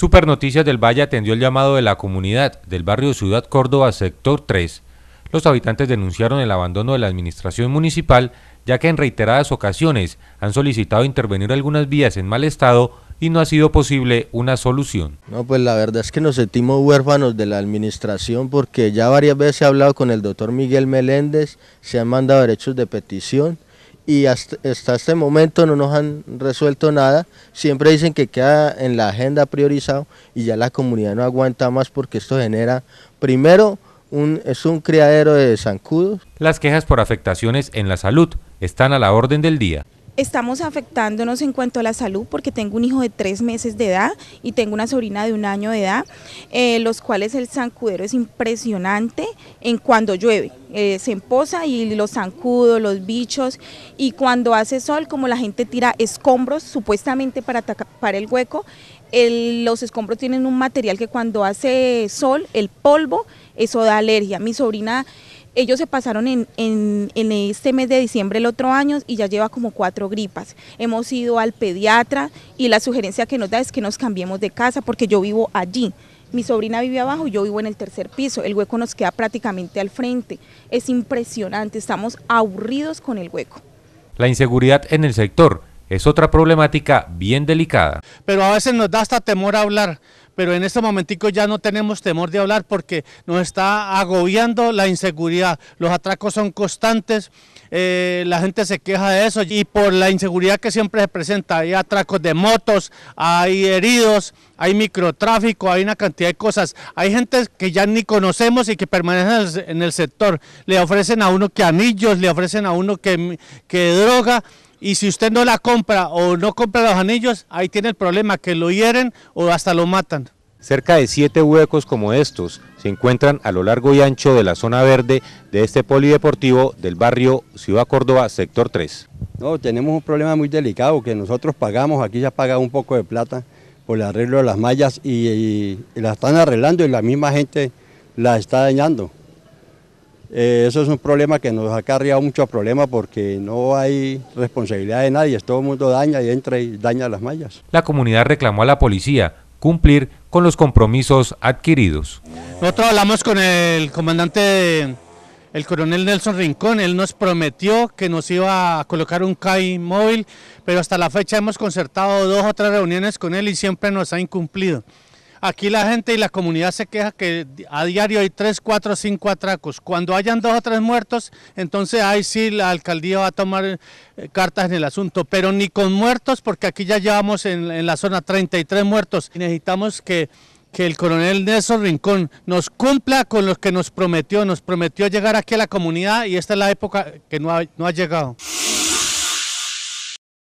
Supernoticias Noticias del Valle atendió el llamado de la comunidad del barrio Ciudad Córdoba, sector 3. Los habitantes denunciaron el abandono de la administración municipal, ya que en reiteradas ocasiones han solicitado intervenir algunas vías en mal estado y no ha sido posible una solución. No, pues la verdad es que nos sentimos huérfanos de la administración porque ya varias veces he hablado con el doctor Miguel Meléndez, se han mandado derechos de petición, y hasta, este momento no nos han resuelto nada. Siempre dicen que queda en la agenda priorizado y ya la comunidad no aguanta más porque esto genera, primero, un, es un criadero de zancudos. Las quejas por afectaciones en la salud están a la orden del día estamos afectándonos en cuanto a la salud porque tengo un hijo de tres meses de edad y tengo una sobrina de un año de edad, eh, los cuales el zancudero es impresionante en cuando llueve. Eh, se emposa y los zancudos, los bichos y cuando hace sol, como la gente tira escombros supuestamente para tapar el hueco, los escombros tienen un material que cuando hace sol, el polvo, eso da alergia. Mi sobrina ellos se pasaron en, este mes de diciembre el otro año y ya lleva como cuatro gripas. Hemos ido al pediatra y la sugerencia que nos da es que nos cambiemos de casa porque yo vivo allí. Mi sobrina vive abajo, yo vivo en el tercer piso, el hueco nos queda prácticamente al frente. Es impresionante, estamos aburridos con el hueco. La inseguridad en el sector es otra problemática bien delicada. Pero a veces nos da hasta temor a hablar pero en este momentico ya no tenemos temor de hablar porque nos está agobiando la inseguridad. Los atracos son constantes, eh, la gente se queja de eso y por la inseguridad que siempre se presenta, hay atracos de motos, hay heridos, hay microtráfico, hay una cantidad de cosas. Hay gente que ya ni conocemos y que permanece en el sector. Le ofrecen a uno que anillos, le ofrecen a uno que droga y si usted no la compra o no compra los anillos, ahí tiene el problema que lo hieren o hasta lo matan. Cerca de siete huecos como estos se encuentran a lo largo y ancho de la zona verde de este polideportivo del barrio Ciudad Córdoba, sector 3. No, tenemos un problema muy delicado que nosotros pagamos, aquí ya paga un poco de plata por el arreglo de las mallas y, y la están arreglando y la misma gente la está dañando. Eh, eso es un problema que nos ha cargado mucho problemas porque no hay responsabilidad de nadie, todo el mundo daña y entra y daña las mallas. La comunidad reclamó a la policía cumplir con los compromisos adquiridos. Nosotros hablamos con el comandante, el coronel Nelson Rincón, él nos prometió que nos iba a colocar un CAI móvil, pero hasta la fecha hemos concertado dos o tres reuniones con él y siempre nos ha incumplido. Aquí la gente y la comunidad se queja que a diario hay tres, cuatro, cinco atracos. Cuando hayan dos o tres muertos, entonces ahí sí la alcaldía va a tomar eh, cartas en el asunto. Pero ni con muertos, porque aquí ya llevamos en, la zona 33 muertos. Necesitamos que que el coronel Nelson Rincón nos cumpla con lo que nos prometió. Nos prometió llegar aquí a la comunidad y esta es la época que no ha, no ha llegado.